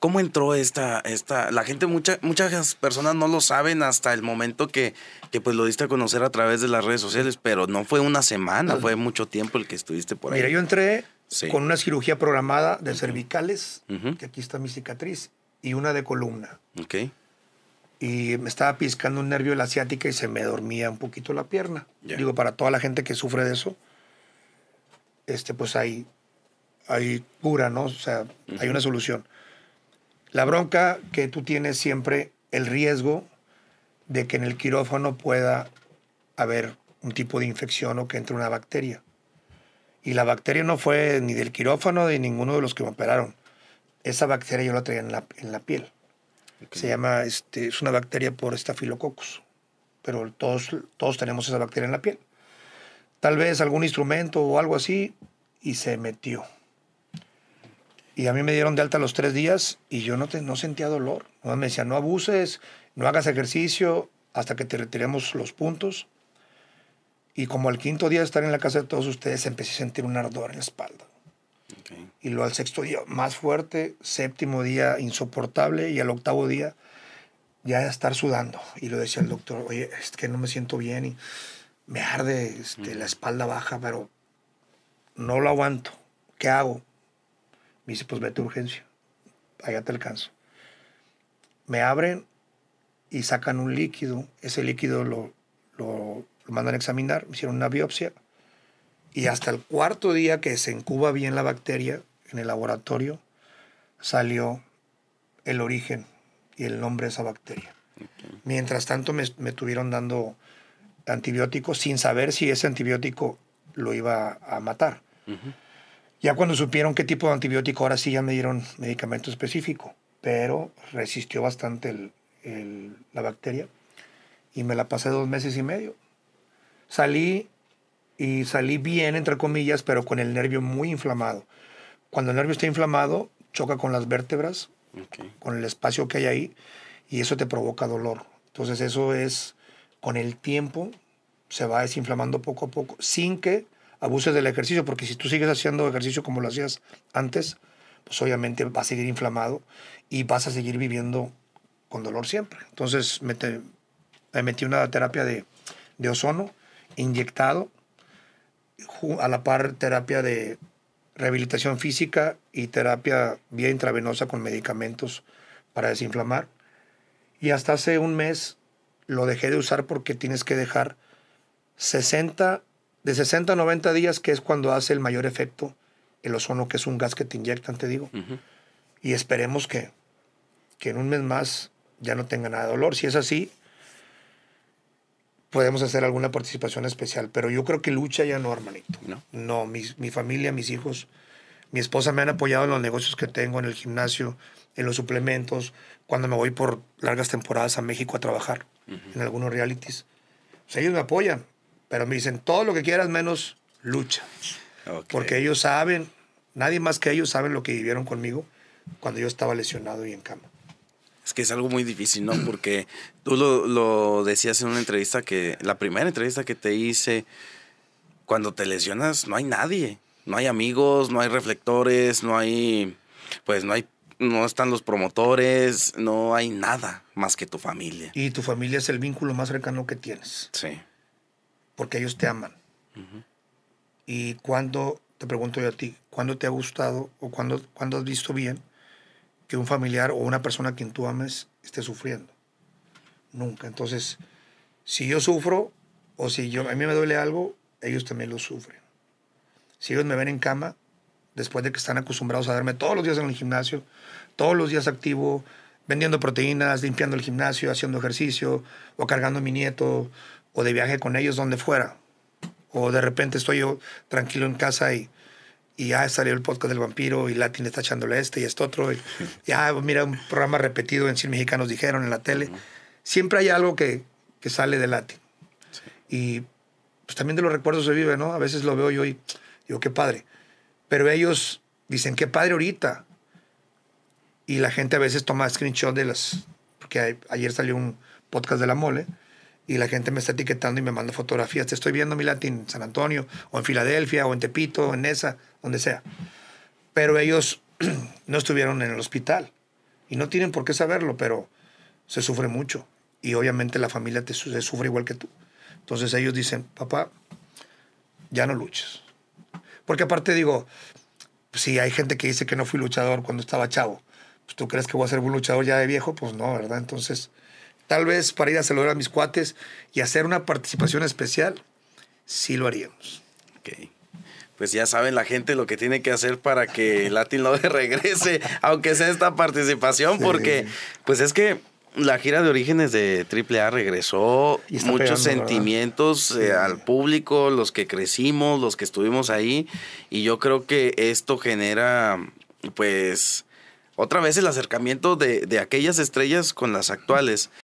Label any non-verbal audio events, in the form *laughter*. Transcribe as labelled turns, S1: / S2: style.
S1: ¿Cómo entró esta, esta? La gente, mucha, muchas personas no lo saben hasta el momento que, que pues lo diste a conocer a través de las redes sociales, pero no fue una semana, fue mucho tiempo el que estuviste por ahí. Mira, yo
S2: entré con una cirugía programada de cervicales, que aquí está mi cicatriz, y una de columna. Ok. Y me estaba piscando un nervio de la asiática y se me dormía un poquito la pierna. Digo, para toda la gente que sufre de eso, este, pues hay, hay cura, ¿no? O sea, hay una solución. La bronca que tú tienes siempre el riesgo de que en el quirófano pueda haber un tipo de infección o que entre una bacteria. Y la bacteria no fue ni del quirófano ni de ninguno de los que me operaron. Esa bacteria yo la traía en la, piel. Se llama, este, es una bacteria por estafilococos. Pero todos, todos tenemos esa bacteria en la piel. Tal vez algún instrumento o algo así y se metió. Y a mí me dieron de alta los tres días y yo no, no sentía dolor. Me decía no abuses, no hagas ejercicio hasta que te retiremos los puntos. Y como al quinto día de estar en la casa de todos ustedes, empecé a sentir un ardor en la espalda. Y luego al sexto día más fuerte, séptimo día insoportable y al octavo día ya estar sudando. Y lo decía el doctor, oye, es que no me siento bien y me arde este, la espalda baja, pero no lo aguanto. ¿Qué hago? dice, pues vete a urgencia, allá te alcanzo. Me abren y sacan un líquido, ese líquido lo, lo, mandan a examinar, me hicieron una biopsia y hasta el cuarto día que se incuba bien la bacteria en el laboratorio, salió el origen y el nombre de esa bacteria. Mientras tanto me, me, tuvieron dando antibióticos sin saber si ese antibiótico lo iba a matar. Uh ya cuando supieron qué tipo de antibiótico, ahora sí ya me dieron medicamento específico, pero resistió bastante la bacteria y me la pasé dos meses y medio. Salí y salí bien, entre comillas, pero con el nervio muy inflamado. Cuando el nervio está inflamado, choca con las vértebras, con el espacio que hay ahí, y eso te provoca dolor. Entonces eso es, con el tiempo, se va desinflamando poco a poco, sin que abuses del ejercicio, porque si tú sigues haciendo ejercicio como lo hacías antes, pues obviamente va a seguir inflamado y vas a seguir viviendo con dolor siempre. Entonces me, metí una terapia de, de ozono inyectado, a la par terapia de rehabilitación física y terapia vía intravenosa con medicamentos para desinflamar. Y hasta hace un mes lo dejé de usar porque tienes que dejar 60 de 60 a 90 días, que es cuando hace el mayor efecto el ozono, que es un gas que te inyectan, te digo. Y esperemos que, que en un mes más ya no tenga nada de dolor. Si es así, podemos hacer alguna participación especial. Pero yo creo que lucha ya no, hermanito. No, no mi, familia, mis hijos, mi esposa me han apoyado en los negocios que tengo, en el gimnasio, en los suplementos, cuando me voy por largas temporadas a México a trabajar, en algunos realities. O pues ellos me apoyan. Pero me dicen, todo lo que quieras menos lucha. Porque ellos saben, nadie más que ellos saben lo que vivieron conmigo cuando yo estaba lesionado y en cama.
S1: Es que es algo muy difícil, ¿no? Porque tú lo, decías en una entrevista que, la primera entrevista que te hice, cuando te lesionas no hay nadie, no hay amigos, no hay reflectores, no hay, pues no hay no están los promotores, no hay nada más que tu familia.
S2: Y tu familia es el vínculo más cercano que tienes. Sí porque ellos te aman. Y cuando, te pregunto yo a ti, ¿cuándo te ha gustado o cuándo, cuándo has visto bien que un familiar o una persona a quien tú ames esté sufriendo? Nunca. Entonces, si yo sufro o si yo, a mí me duele algo, ellos también lo sufren. Si ellos me ven en cama, después de que están acostumbrados a verme todos los días en el gimnasio, todos los días activo, vendiendo proteínas, limpiando el gimnasio, haciendo ejercicio, o cargando mi nieto, o de viaje con ellos donde fuera. O de repente estoy yo tranquilo en casa y, y ya salió el podcast del vampiro y Latin está echándole este y este otro. Y, *laughs* ya, mira, un programa repetido en 100 mexicanos dijeron en la tele. Siempre hay algo que, sale de Latin. Y pues también de los recuerdos se vive, ¿no? A veces lo veo yo y digo, qué padre. Pero ellos dicen, qué padre ahorita. Y la gente a veces toma screenshot de las... Porque ayer salió un podcast de la mole y la gente me está etiquetando y me manda fotografías. Te estoy viendo, Milati, en San Antonio, o en Filadelfia, o en Tepito, o en esa, donde sea. Pero ellos *clears throat* no estuvieron en el hospital y no tienen por qué saberlo, pero se sufre mucho y obviamente la familia te, sufre igual que tú. Entonces ellos dicen, papá, ya no luches. Porque aparte digo, si pues hay gente que dice que no fui luchador cuando estaba chavo, pues tú crees que voy a ser un luchador ya de viejo, pues no, ¿verdad? Entonces tal vez para ir a saludar a mis cuates y hacer una participación especial, sí lo haríamos. pues
S1: ya saben la gente lo que tiene que hacer para que Latin Love *laughs* regrese, aunque sea esta participación, porque pues es que la gira de orígenes de AAA regresó muchos sentimientos eh, al público, los que crecimos, los que estuvimos ahí, y yo creo que esto genera pues otra vez el acercamiento de, de aquellas estrellas con las actuales.